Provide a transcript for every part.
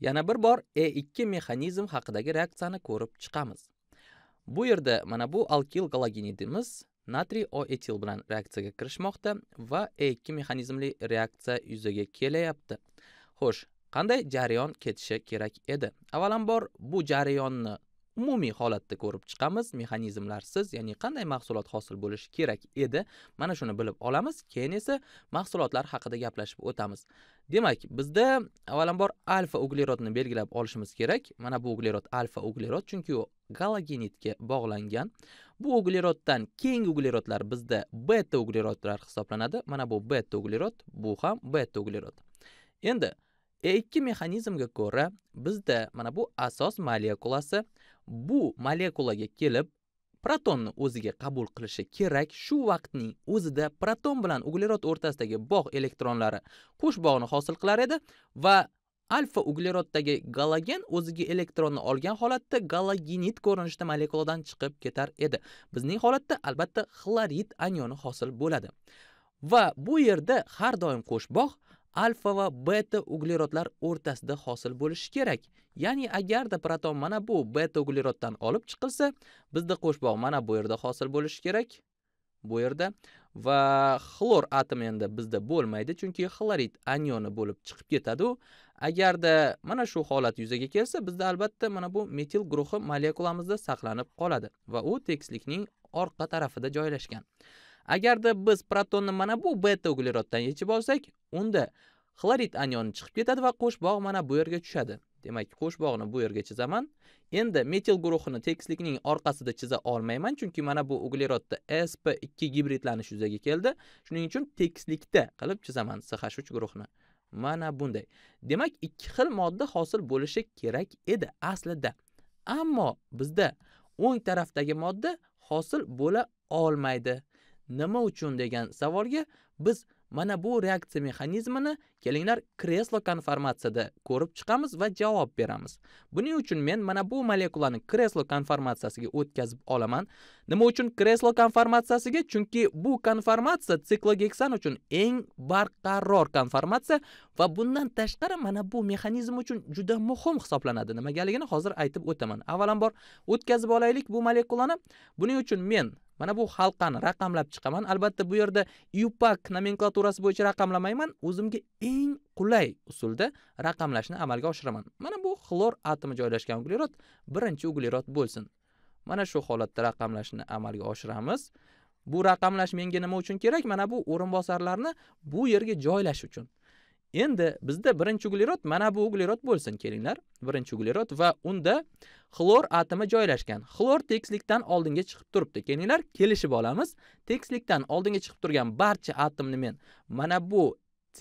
yana bir bor e 2 mexanizm haqidagi reaksiyani ko'rib chiqamiz bu yerda mana bu alkil galogenidimiz natriy o etil bilan reaksiyaga kirishmoqda va e 2 mexanizmli reaksiya yuzaga kelyapti xo'sh qanday jarayon ketishi kerak edi avvalambor bu jarayonni umumiy holatda ko'rib chiqamiz mexanizmlarsiz ya'ni qanday mahsulot hosil bo'lishi kerak edi mana shuni bilib olamiz keyin esa mahsulotlar haqida gaplashib o'tamiz demak bizda avvalambor alfa uglerodni belgilab olishimiz kerak mana bu uglerod alfa uglerod chunki u galogenitga bog'langan bu ugleroddan keyingi uglerodlar bizda beta uglerodlar hisoblanadi mana bu beta uglerod bu ham beta uglerod endi e ikki mexanizmga ko'ra bizda mana bu asos molekulasi bu molekulaga kelib protonni o'ziga qabul qilishi kerak shu vaqtning o'zida proton bilan uglerod o'rtasidagi bog' elektronlari qo'sh bog'ni hosil qilar edi va alfa ugleroddagi galogen o'ziga elektronni olgan holatda galogenit ko'rinishda molekuladan chiqib ketar edi bizning holatda albatta xlorid anioni hosil bo'ladi va bu yerda har doim qo'sh bog' alfa va beta uglerodlar o'rtasida hosil bo'lishi kerak ya'ni agarda proton mana bu beta ugleroddan olib chiqilsa bizda qo'shboq mana bu yerda hosil bo'lishi kerak bu yerda va xlor atomi endi bizda bo'lmaydi chunki xlorid anioni bo'lib chiqib ketadi u agarda mana shu holat yuzaga kelsa bizda albatta mana bu metil guruhi molekulamizda saqlanib qoladi va u tekislikning orqa tarafida joylashgan Agarda biz protonni mana bu beta ugleroddan yechib olsak, unda xlorid anioni chiqib ketadi va qo'sh bog' mana bu yerga tushadi. Demak, qo'sh bog'ni bu yerga chizaman. Endi metil guruhini tekislikning orqasida chiza olmayman, chunki mana bu uglerodda sp2 gibridlanish yuzaga keldi. Shuning uchun tekislikda qilib chizaman CH3 guruhini. Mana bunday. Demak, ikki xil modda hosil bo'lishi kerak edi aslida. Ammo bizda o'ng tarafdagi modda hosil bo'la olmaydi. nima uchun degan savolga biz mana bu reaksiya mexanizmini kelinglar kreslo konformatsiyada ko'rib chiqamiz va javob beramiz. Buning uchun men mana bu molekulani kreslo konformatsiyasiga o'tkazib olaman. Nima uchun kreslo konformatsiyasiga? Chunki bu konformatsiya siklogeksan uchun eng barqaror konformatsiya va bundan tashqari mana bu mexanizm uchun juda muhim hisoblanadi. Nimagaligini hozir aytib o'taman. Avvalambor o'tkazib olaylik bu molekulani. Buning uchun men mana bu halqani raqamlab chiqaman albatta bu yerda yupak nomenklaturasi bo'yicha raqamlamayman o'zimga eng qulay usulda raqamlashni amalga oshiraman mana bu xlor atomi joylashgan uglerod birinchi uglerod bo'lsin mana shu holatda raqamlashni amalga oshiramiz bu raqamlash menga nima uchun kerak mana bu o'rinbosarlarni bu yerga joylash uchun Endi bizda birinchi uglerod mana bu uglerod bo'lsin kelinglar. Birinchi uglerod va unda xlor atomi joylashgan. Xlor tekislikdan oldinga chiqib turibdi. Kelinglar, kelishib olamiz. Tekislikdan oldinga chiqib turgan barcha atomni men mana bu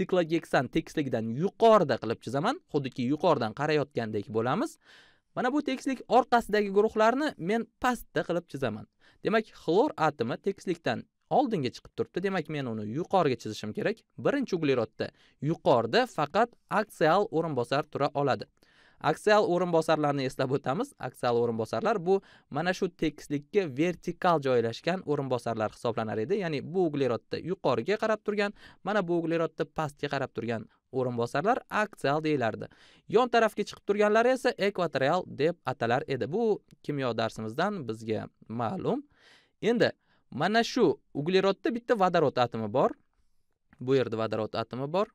siklogeksan tekisligidan yuqorida qilib chizaman. Xuddiki yuqoridan qarayotgandek bo'lamiz. Mana bu tekislik orqasidagi guruhlarni men pastda qilib chizaman. Demak, xlor atomi tekislikdan oldinga chiqib turibdi demak men uni yuqoriga chizishim kerak birinchi uglerodda yuqorida faqat aksial o'rinbosar tura oladi aksial o'rinbosarlarni eslab o'tamiz aksial o'rinbosarlar bu mana shu tekislikka vertikal joylashgan o'rinbosarlar hisoblanar edi ya'ni bu uglerodda yuqoriga qarab turgan mana bu uglerodda pastga qarab turgan o'rinbosarlar aksial deyilardi yon tarafga chiqib turganlari esa ekvatorial deb atalar edi bu kimyo darsimizdan bizga ma'lum endi mana shu uglerodda bitta vodorod atomi bor bu yerda vodorod atomi bor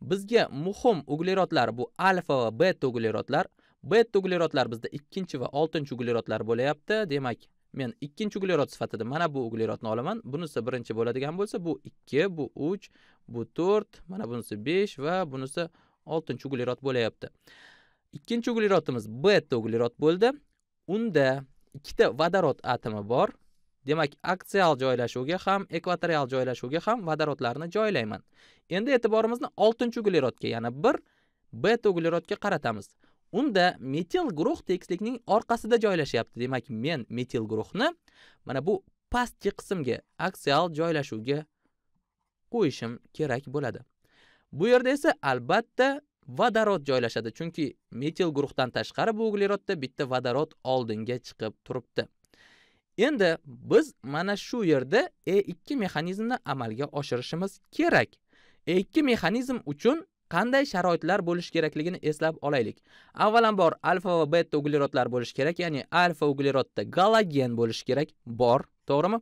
bizga muhim uglerodlar bu alfa va beta uglerodlar beta uglerodlar bizda ikkinchi va oltinchi uglerodlar bo'lyapti demak men ikkinchi uglerod sifatida mana bu uglerodni olaman bunisi birinchi bo'ladigan bo'lsa bu ikki bu uch bu to'rt mana bunisi besh va bunisi oltinchi uglerod bo'lyapti ikkinchi uglerodimiz beta uglerod bo'ldi unda ikkita vodorod atomi bor demak aksial joylashuvga ham ekvatorial joylashuvga ham vodorodlarni joylayman endi e'tiborimizni oltinchi uglerodga ya'ni bir beta uglerodga qaratamiz unda metil guruh tekislikning orqasida joylashyapti demak men metil guruhni mana bu pastki qismga aksial joylashuvga qo'yishim kerak bo'ladi bu yerda esa albatta vodorod joylashadi chunki metil guruhdan tashqari bu uglerodda bitta vodorod oldinga chiqib turibdi endi biz mana shu yerda e2 mexanizmni amalga oshirishimiz kerak e2 mexanizm uchun qanday sharoitlar bo'lish kerakligini eslab olaylik avvalambor alfa va beta uglerodlar bo'lishi kerak ya'ni alfa uglerodda galogen bo'lishi kerak bor to'g'rimi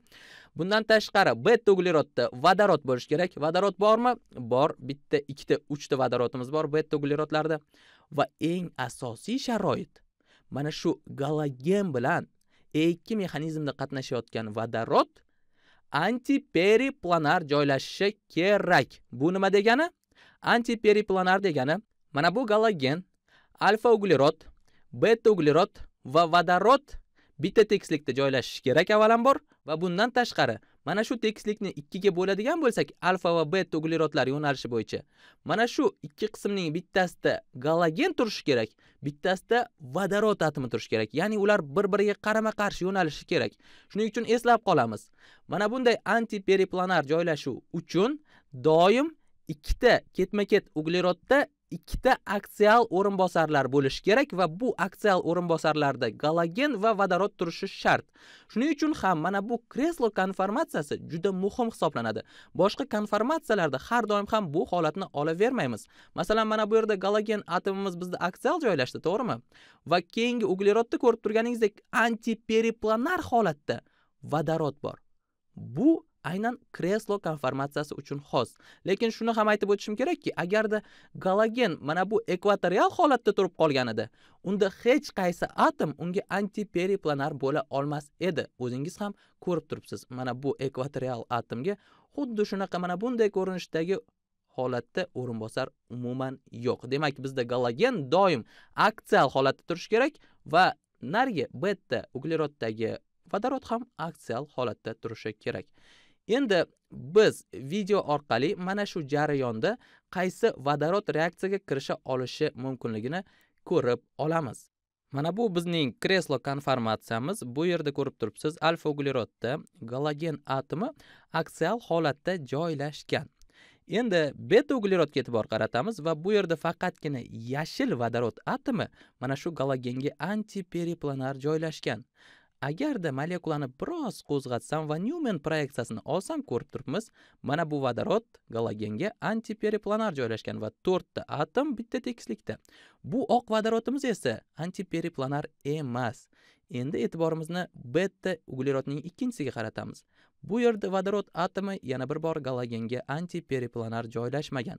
bundan tashqari beta uglerodda vodorod bo'lishi kerak vodorod bormi bor bitta ikkita uchta vodorodimiz bor beta uglerodlarda va eng asosiy sharoit mana shu galogen bilan e 2 mexanizmda qatnashayotgan vodorod antiperiplanar joylashishi kerak bu nima degani antiperiplanar degani mana bu galogen alfa uglerod beta uglerod va vodorod bitta tekislikda joylashishi kerak avvalambor va bundan tashqari mana shu tekislikni ikkiga bo'ladigan bo'lsak alfa va beta uglerodlar yo'nalishi bo'yicha mana shu ikki qismning bittasida galogen turishi kerak bittasida vodorod atomi turishi kerak ya'ni ular bir biriga qarama qarshi yo'nalishi kerak shuning uchun eslab qolamiz mana bunday antiperiplanar joylashuv uchun doim ikkita ketma ket uglerodda ikkita aksial o'rinbosarlar bo'lishi kerak va bu aksial o'rinbosarlarda galogen va vodorod turishi shart. Shuning uchun ham mana bu kreslo konformatsiyasi juda muhim hisoblanadi. Boshqa konformatsiyalarda har doim ham bu holatni olavermaymiz. Masalan, mana bu yerda galogen atomimiz bizda aksial joylashdi, to'g'rimi? Va keyingi uglerodda ko'rib turganingizdek antiperiplanar holatda vodorod bor. Bu aynan kreslo konformatsiyasi uchun xos lekin shuni ham aytib o'tishim kerakki agarda galogen mana bu ekvatorial holatda turib qolganida unda hech qaysi atom unga antiperiplanar bo'la olmas edi o'zingiz ham ko'rib turibsiz mana bu ekvatorial atomga xuddi shunaqa mana bunday ko'rinishdagi holatda o'rinbosar umuman yo'q demak bizda galogen doim aksial holatda turishi kerak va narigi beta ugleroddagi vodorod ham aksial holatda turishi kerak endi biz video orqali mana shu jarayonda qaysi vodorod reaksiyaga kirisha olishi mumkinligini ko'rib olamiz mana bu bizning kreslo konformatsiyamiz bu yerda ko'rib turibsiz alfa uglerodda galagen atomi aksial holatda joylashgan endi beta uglerodga e'tibor qaratamiz va bu yerda faqatgina yashil vodorod atomi mana shu galagenge antiperiplanar joylashgan agarda molekulani biroz qo'zg'atsam va nyumen proyeksiyasini olsam ko'rib turibmiz mana bu vodorod galogenga antiperiplanar joylashgan va to'rtta atom bitta tekislikda bu oq vodorodimiz esa antiperiplanar emas endi e'tiborimizni beta uglerodning ikkinchisiga qaratamiz bu yerda vodorod atomi yana bir bor galogenga antiperiplanar joylashmagan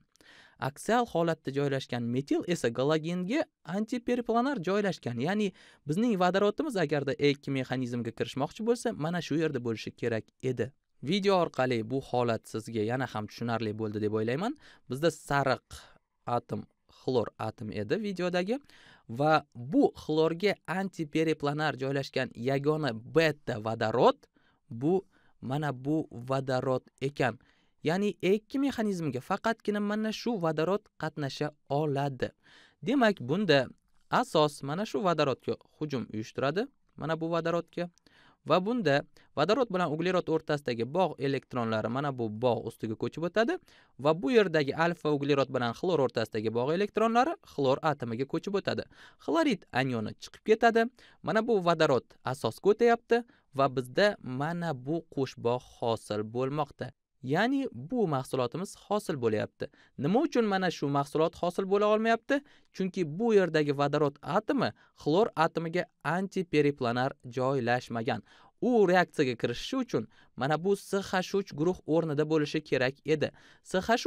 aksial holatda joylashgan metil esa galogenga antiperiplanar joylashgan ya'ni bizning vodorodimiz agarda E2 mexanizmiga kirishmoqchi bo'lsa mana shu yerda bo'lishi kerak edi video orqali bu holat sizga yana ham tushunarli bo'ldi deb o'ylayman bizda sariq atom xlor atom edi videodagi va bu xlorga antiperiplanar joylashgan yagona beta vodorod bu mana bu vodorod ekan ya'ni ekki mexanizmga faqatgina mana shu vodorod qatnasha oladi demak bunda asos mana shu vodorodga hujum uyushtiradi mana bu vodorodga va bunda vodorod bilan uglerod o'rtasidagi bog' elektronlari mana bu bog' ustiga ko'chib o'tadi va bu yerdagi alfa uglerod bilan xlor o'rtasidagi bog' elektronlari xlor atomiga ko'chib o'tadi xlorid anioni chiqib ketadi mana bu vodorod asosga o'tayapti va bizda mana bu qo'shboq hosil bo'lmoqda ya'ni bu mahsulotimiz hosil bo'lyapti nima uchun mana shu mahsulot hosil bo'la olmayapti chunki bu yerdagi vodorod atomi xlor atomiga antiperiplanar joylashmagan u reaksiyaga kirishishi uchun mana bu ch guruh o'rnida bo'lishi kerak edi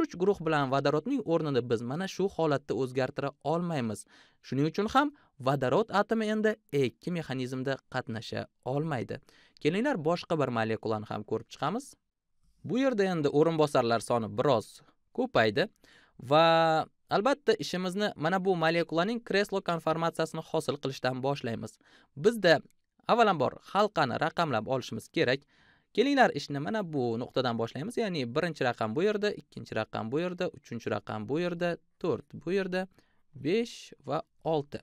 ch guruh bilan vodorodning o'rnini biz mana shu holatda o'zgartira olmaymiz shuning uchun ham vodorod atomi endi ikki mexanizmda qatnasha olmaydi kelinglar boshqa bir molekulani ham ko'rib chiqamiz bu yerda endi o'rinbosarlar soni biroz ko'paydi va albatta ishimizni mana bu molekulaning kreslo konformatsiyasini hosil qilishdan boshlaymiz bizda avvalambor halqani raqamlab olishimiz kerak kelinglar ishni mana bu nuqtadan boshlaymiz ya'ni birinchi raqam bu yerda ikkinchi raqam bu yerda uchinchi raqam bu yerda to'rt bu yerda besh va olti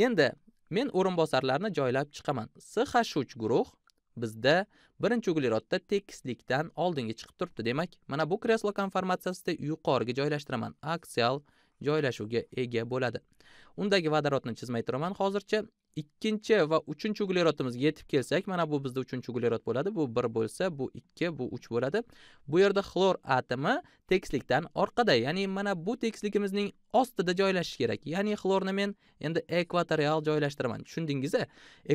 endi men o'rinbosarlarni joylab chiqaman SXH3 guruh bizda birinchi uglerodda tekislikdan oldinga chiqib turibdi demak mana bu kreslo konformatsiyasida yuqoriga joylashtiraman aksial joylashuvga ega bo'ladi undagi vodorodni chizmay turaman hozircha ikkinchi va uchinchi uglerotimizga yetib kelsak mana bu bizda uchinchi uglerod bo'ladi bu bir bo'lsa bu ikki bu uch bo'ladi bu yerda xlor atomi tekislikdan orqada ya'ni mana bu tekisligimizning ostida joylashishi kerak ya'ni xlorni men endi ekvatorial joylashtiraman tushundingiz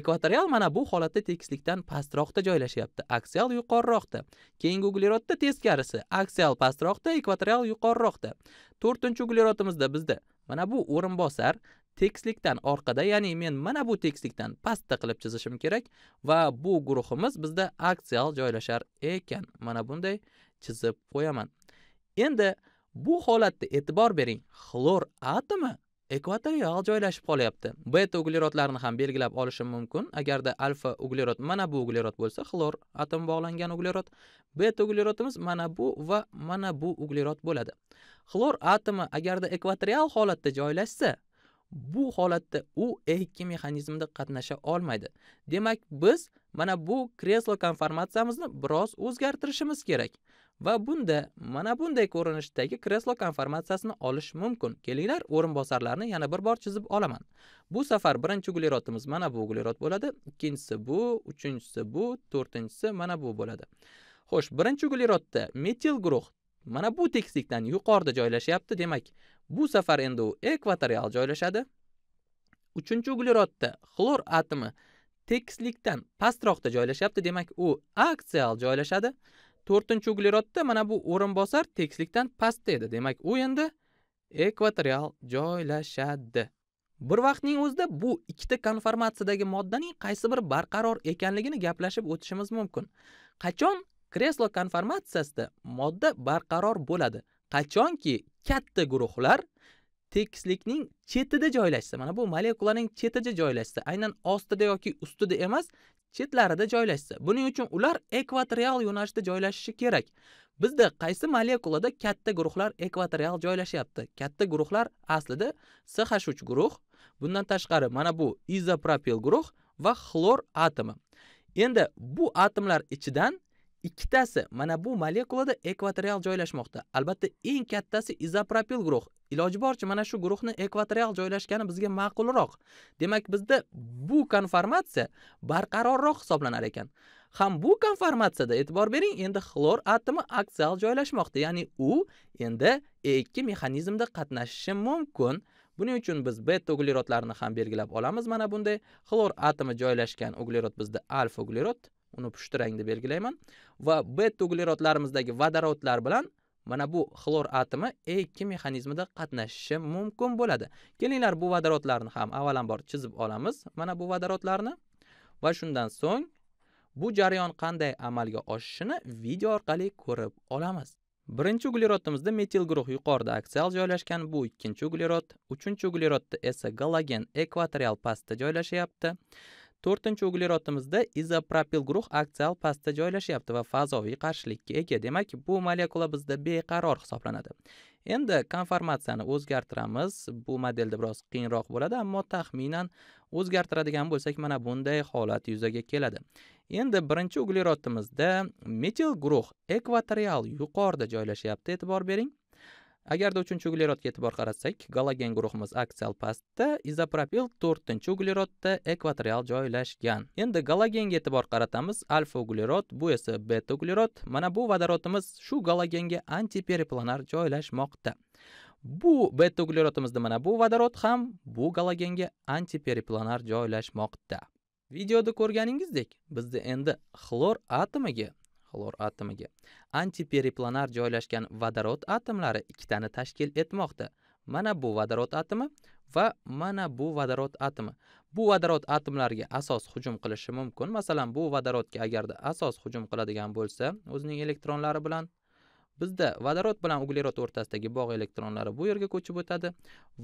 ekvatorial mana bu holatda tekislikdan pastroqda joylashyapti aksial yuqoriroqda keyingi uglerodda teskarisi aksial pastroqda ekvatorial yuqoriroqda to'rtinchi uglerodimizda bizda mana bu o'rinbosar tekislikdan orqada ya'ni men mana bu tekislikdan pastda qilib chizishim kerak va bu guruhimiz bizda aksial joylashar ekan mana bunday chizib qo'yaman endi bu holatda e'tibor bering xlor atomi ekvatorial joylashib qolyapti beta uglerodlarni ham belgilab olishim mumkin agarda alfa uglerod mana bu uglerod bo'lsa xlor atomi bog'langan uglerod beta uglerodimiz mana bu va mana bu uglerod bo'ladi xlor atomi agarda ekvatorial holatda joylashsa bu holatda u e ikki mexanizmida qatnasha olmaydi demak biz mana bu kreslo konformatsiyamizni biroz o'zgartirishimiz kerak va bunda mana bunday ko'rinishdagi kreslo konformatsiyasini olish mumkin kelinglar o'rinbosarlarni yana bir bor chizib olaman bu safar birinchi uglerodimiz mana bu uglerod bo'ladi ikkinchisi bu uchinchisi bu to'rtinchisi mana bu bo'ladi xo'sh birinchi uglerodda metil guruh mana bu tekislikdan yuqorida joylashyapti demak Bu safar endi u ekvatorial joylashadi. 3-uglerodda xlor atomi tekislikdan pastroqda joylashyapti, demak u aksial joylashadi. 4-uglerodda mana bu o'rin bosar tekislikdan pastda edi, demak u endi ekvatorial joylashadi. Bir vaqtning o'zida bu ikkita konformatsiyadagi moddaning qaysi biri barqaror ekanligini gaplashib o'tishimiz mumkin. Qachon kreslo konformatsiyasida modda barqaror bo'ladi? qachonki katta guruhlar tekislikning chetida joylashsa mana bu molekulaning chetida joylashsa aynan ostida yoki ustida emas chetlarida joylashsa buning uchun ular ekvatorial yo'nalishda joylashishi kerak bizda qaysi molekulada katta guruhlar ekvatorial joylashyapti katta guruhlar aslida ch guruh bundan tashqari mana bu izopropil guruh va xlor atomi endi bu atomlar ichidan ikkitasi mana bu molekulada ekvatorial joylashmoqda albatta eng kattasi izopropil guruh iloji boricha mana shu guruhni ekvatorial joylashgani bizga ma'qulroq demak bizda bu konformatsiya barqarorroq hisoblanar ekan ham bu konformatsiyada e'tibor bering endi xlor atomi aksial joylashmoqda ya'ni u endi e ikki mexanizmda qatnashishi mumkin buning uchun biz beta uglerodlarni ham belgilab olamiz mana bunday xlor atomi joylashgan uglerod bizda alfa uglerod uni pushti rangda belgilayman va b uglerodlarimizdagi vodorodlar bilan mana bu xlor atomi e ikki mexanizmida qatnashishi mumkin bo'ladi kelinglar bu vodorodlarni ham avvalambor chizib olamiz mana bu vodorodlarni va shundan so'ng bu jarayon qanday amalga oshishini video orqali ko'rib olamiz birinchi uglerodimizda metil guruh yuqorida aksial joylashgan bu ikkinchi uglerod uchinchi uglerodda esa galogen ekvatorial pastda joylashyapti to'rtinchi uglerodimizda izopropil guruh aksial pastda joylashyapti va fazoviy qarshilikka ega demak bu molekula bizda beqaror hisoblanadi endi konformatsiyani o'zgartiramiz bu modelda biroz qiyinroq bo'ladi ammo taxminan o'zgartiradigan bo'lsak mana bunday holat yuzaga keladi endi birinchi uglerodimizda metil guruh ekvatorial yuqorida joylashyapti e'tibor bering agarda uchinchi uglerodga e'tibor qaratsak galogen guruhimiz aksial pastda izopropil to'rtinchi uglerodda ekvatorial joylashgan endi galogenga e'tibor qaratamiz alfa uglerod bu esa beta uglerod mana bu vodorodimiz shu galogenga antiperiplanar joylashmoqda bu beta uglerodimizda mana bu vodorod ham bu galogenga antiperiplanar joylashmoqda videoda ko'rganingizdek bizda endi xlor atomiga xlor atomiga antiperiplonar joylashgan vodorod atomlari ikkitani tashkil etmoqda mana bu vodorod atomi va mana bu vodorod atomi bu vodorod atomlariga asos hujum qilishi mumkin masalan bu vodorodga agarda asos hujum qiladigan bo'lsa o'zining elektronlari bilan bizda vodorod bilan uglerod o'rtasidagi bog' elektronlari bu yerga ko'chib o'tadi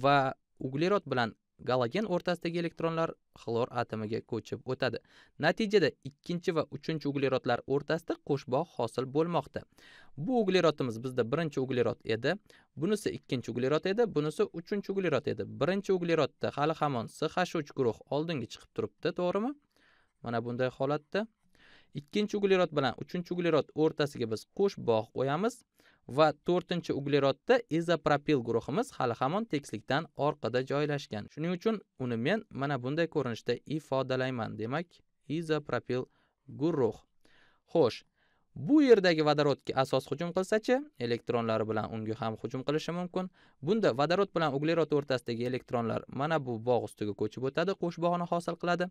va uglerod bilan galogen o'rtasidagi elektronlar xlor atomiga ko'chib o'tadi natijada ikkinchi va uchinchi uglerodlar o'rtasida qo'shboq hosil bo'lmoqda bu uglerodimiz bizda birinchi uglerod edi bunisi ikkinchi uglerod edi bunisi uchinchi uglerod edi birinchi uglerodda hali hamon ch uch guruh oldinga chiqib turibdi to'g'rimi mana bunday holatda ikkinchi uglerod bilan uchinchi uglerod o'rtasiga biz qo'sh bog' qo'yamiz va to'rtinchi uglerodda izopropil guruhimiz hali hamon tekislikdan orqada joylashgan shuning uchun uni men mana bunday ko'rinishda ifodalayman demak izopropil guruh xo'sh bu yerdagi vodorodga asos hujum qilsa-chi, elektronlari bilan unga ham hujum qilishi mumkin. Bunda vodorod bilan uglerod o'rtasidagi elektronlar mana bu bog' ustiga ko'chib o'tadi, qo'sh bog'ni hosil qiladi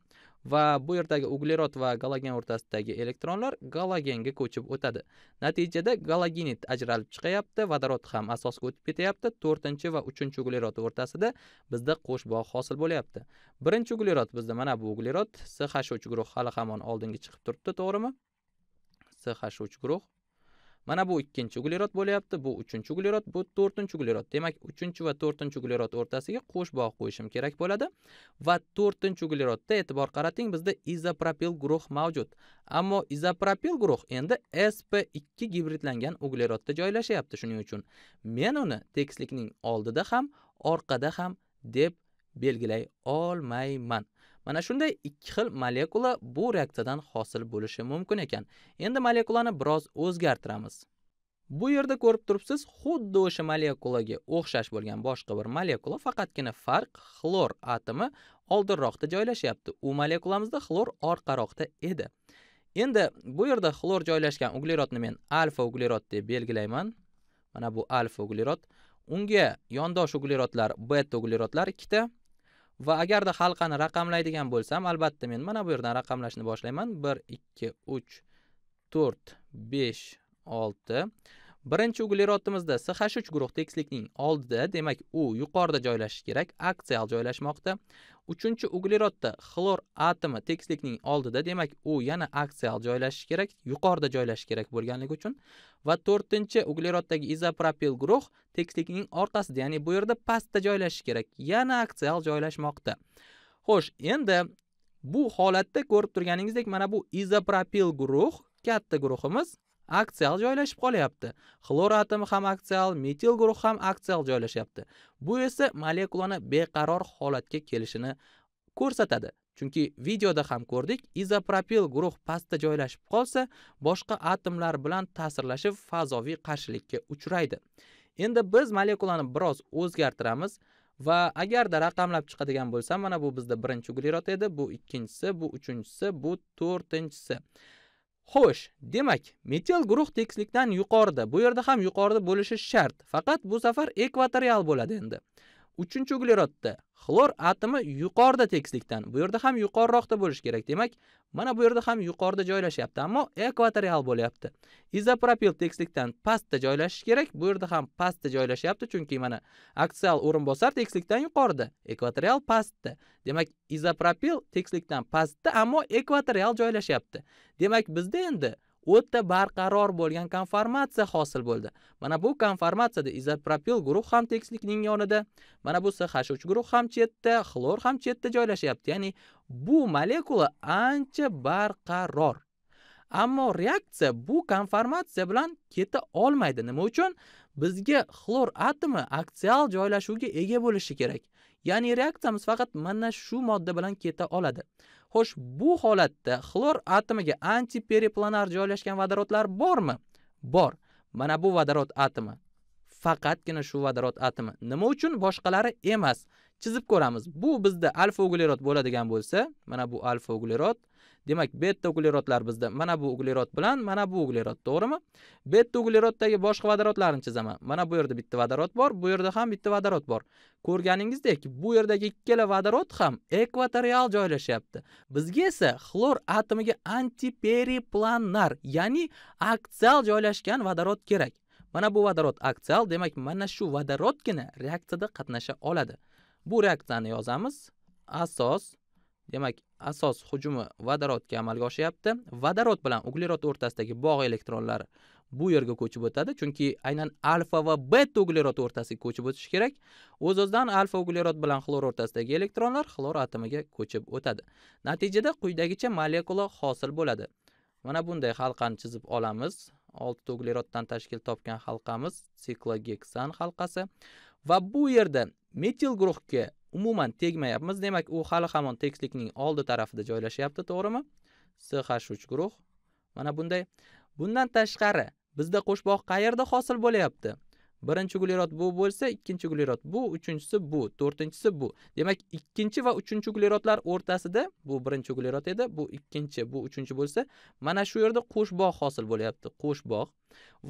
va bu yerdagi uglerod va galogen o'rtasidagi elektronlar galogenga ko'chib o'tadi. Natijada galogenit ajralib chiqyapti, vodorod ham asosga o'tib ketyapti. 4-chi va 3-uglerod o'rtasida bizda qo'sh bog' hosil bo'lyapti. 1-uglerod bizda mana bu uglerod CH3 guruh hali hamon oldinga chiqib turibdi, to'g'rimi? CH3 guruh. Mana bu ikkinchi uglerod bo'lyapti, bu uchinchi uglerod, bu to'rtinchi uglerod. Demak, uchinchi va to'rtinchi uglerod o'rtasiga qo'sh bog' qo'yishim kerak bo'ladi va to'rtinchi uglerodda e'tibor qarating, bizda izopropil guruh mavjud. Ammo izopropil guruh endi sp2 gibridlangan uglerodda joylashyapti, shuning uchun men uni tekislikning oldida ham, orqada ham deb belgilay olmayman. Mana shunday ikki xil molekula bu reaksiyadan hosil bo'lishi mumkin ekan. Endi molekulani biroz o'zgartiramiz. Bu yerda ko'rib turibsiz, xuddi o'sha molekulaga o'xshash bo'lgan boshqa bir molekula, faqatgina farq xlor atomi oldinroqda joylashyapti. U molekulamizda xlor orqaroqda edi. Endi bu yerda xlor joylashgan uglerodni men alfa uglerod deb belgilayman. Mana bu alfa uglerod, Unga yondosh uglerodlar beta uglerodlar ikkita va agarda halqani raqamlaydigan bo'lsam albatta men mana bu yerdan raqamlashni boshlayman 1 2 3 4 5 6 birinchi uglerodimizda sh 3 guruh tekislikning oldida demak u yuqorida joylashishi kerak aksial joylashmoqda uchinchi uglerodda xlor atomi tekislikning oldida demak u yana aksial joylashishi kerak yuqorida joylashishi kerak bo'lganligi uchun va to'rtinchi ugleroddagi izopropil guruh tekislikning orqasida ya'ni bu yerda pastda joylashishi kerak yana aksial joylashmoqda xo'sh endi bu holatda ko'rib turganingizdek mana bu izopropil guruh katta guruhimiz aksial joylashib qolyapti xlor atomi ham aksial metil guruh ham aksial joylashyapti bu esa molekulani beqaror holatga kelishini ko'rsatadi chunki videoda ham ko'rdik izopropil guruh pastda joylashib qolsa boshqa atomlar bilan ta'sirlashib fazoviy qarshilikka uchraydi endi biz molekulani biroz o'zgartiramiz va agarda raqamlab chiqadigan bo'lsam mana bu bizda birinchi uglerod edi bu ikkinchisi bu uchinchisi bu to'rtinchisi Xo'sh, demak, metil guruh tekislikdan yuqorida. Bu yerda ham yuqorida bo'lishi shart. Faqat bu safar ekvatorial bo'ladi endi. uchinchi uglerodda xlor atomi yuqorida tekislikdan bu yerda ham yuqoriroqda bo'lishi kerak demak mana bu yerda ham yuqorida joylashyapti ammo ekvatorial bo'lyapti izopropil tekislikdan pastda joylashishi kerak bu yerda ham pastda joylashyapti chunki mana aksial o'rinbosar tekislikdan yuqorida ekvatorial pastda demak izopropil tekislikdan pastda ammo ekvatorial joylashyapti demak bizda endi o'ta barqaror bo'lgan konformatsiya hosil bo'ldi. Mana bu konformatsiyada izopropil guruh ham tekislikning yonida, mana bu CH3 guruh ham chetda, xlor ham chetda joylashyapti. Ya'ni bu molekula ancha barqaror. Ammo reaksiya bu konformatsiya bilan keta olmaydi. Nima uchun? Bizga xlor atomi aksial joylashuvga ega bo'lishi kerak. Ya'ni reaksiyamiz faqat mana shu modda bilan keta oladi. Xo'sh, bu holatda xlor atomiga antiperiplanar joylashgan vodorodlar bormi? Bor. Mana bu vodorod atomi. Faqatgina shu vodorod atomi. Nima uchun boshqalari emas? Chizib ko'ramiz. Bu bizda alfa uglerod bo'ladigan bo'lsa, mana bu alfa uglerod demak beta uglerodlar bizda mana bu uglerod bilan mana bu uglerod to'g'rimi beta ugleroddagi boshqa vodorodlarni chizaman mana bu yerda bitta vodorod bor bu yerda ham bitta vodorod bor ko'rganingizdek bu yerdagi ikkala vodorod ham ekvatorial joylashyapti bizga esa xlor atomiga antiperiplanar ya'ni aksial joylashgan vodorod kerak mana bu vodorod aksial demak mana shu vodorodgina reaksiyada qatnasha oladi bu reaksiyani yozamiz asos demak asos hujumi vodorodga amalga oshyapti vodorod bilan uglerod o'rtasidagi bog' elektronlari bu yerga ko'chib o'tadi chunki aynan alfa va beta uglerod o'rtasiga ko'chib o'tishi kerak o'z o'zidan alfa uglerod bilan xlor o'rtasidagi elektronlar xlor atomiga ko'chib o'tadi natijada quyidagicha molekula hosil bo'ladi mana bunday halqani chizib olamiz oltita ugleroddan tashkil topgan halqamiz siklogeksan halqasi va bu yerda metil guruhga umuman tegmayapmiz demak u hali hamon tekislikning oldi tarafida joylashyapti to'g'rimi sh uch guruh mana bunday bundan tashqari bizda qo'shboq qayerda hosil bo'lyapti birinchi uglerod bu bo'lsa ikkinchi uglerod bu uchinchisi bu to'rtinchisi bu demak ikkinchi va uchinchi uglerodlar o'rtasida bu birinchi uglerod edi bu ikkinchi bu uchinchi bo'lsa mana shu yerda qo'shbog' hosil bo'lyapti qo'shbog'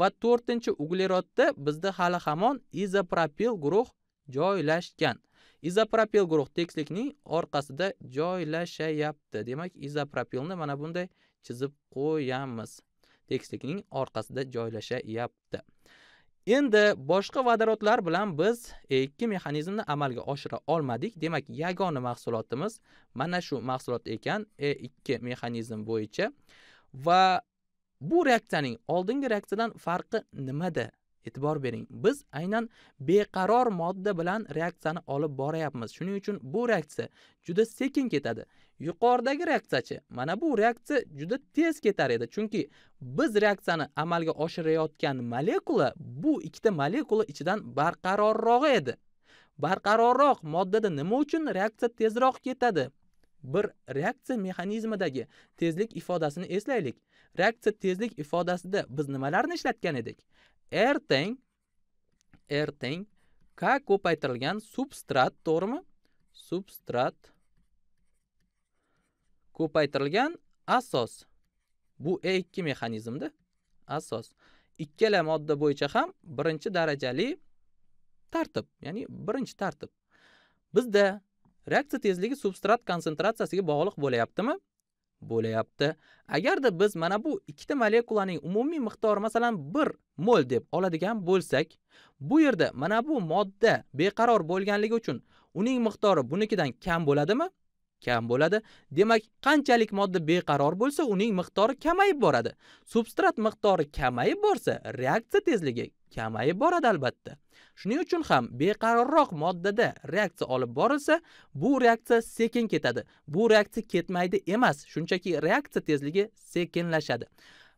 va to'rtinchi uglerodda bizda hali hamon izopropil guruh joylashgan izopropil guruh tekislikning orqasida joylashayapti demak izopropilni mana bunday chizib qo'yamiz tekislikning orqasida joylashayapti endi boshqa vodorodlar bilan biz ikki mexanizmni amalga oshira olmadik demak yagona mahsulotimiz mana shu mahsulot ekan e ikki mexanizm bo'yicha va bu reaksiyaning oldingi reaksiyadan farqi nimada e'tibor bering biz aynan beqaror modda bilan reaksiyani olib boryapmiz shuning uchun bu reaksiya juda sekin ketadi yuqoridagi reaksiyachi mana bu reaksiya juda tez ketar edi chunki biz reaksiyani amalga oshirayotgan molekula bu ikkita molekula ichidan barqarorrog'i edi barqarorroq moddada nima uchun reaksiya tezroq ketadi bir reaksiya mexanizmidagi tezlik ifodasini eslaylik reaksiya tezlik ifodasida biz nimalarni ishlatgan edik erteng ertang k ko'paytirilgan substrat to'g'rimi substrat ko'paytirilgan asos bu e2 mexanizmda asos ikkala modda bo'yicha ham birinchi darajali tartib ya'ni birinchi tartib bizda reaksiya tezligi substrat konsentratsiyasiga bog'liq bo'lyaptimi bo'layapti agarda biz mana bu ikkita molekulaning umumiy miqdori masalan 1 mol deb oladigan bo'lsak bu yerda mana bu modda beqaror bo'lganligi uchun uning miqdori bunikidan kam bo'ladimi kam bo'ladi demak qanchalik modda beqaror bo'lsa uning miqdori kamayib boradi substrat miqdori kamayib borsa reaksiya tezligi kamayib boradi albatta shuning uchun ham beqarorroq moddada reaksiya olib borilsa bu reaksiya sekin ketadi bu reaksiya ketmaydi emas shunchaki reaksiya tezligi sekinlashadi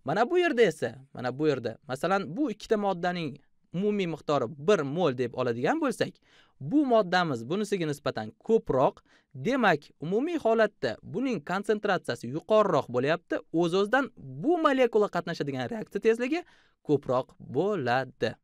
mana bu yerda esa mana bu yerda masalan bu ikkita moddaning umumiy miqdori 1 mol deb oladigan bo'lsak bu moddamiz bunisiga nisbatan ko'proq, demak, umumiy holatda buning konsentratsiyasi yuqoriroq bo'lyapti, o'z-o'zidan bu molekula qatnashadigan reaksiya tezligi ko'proq bo'ladi.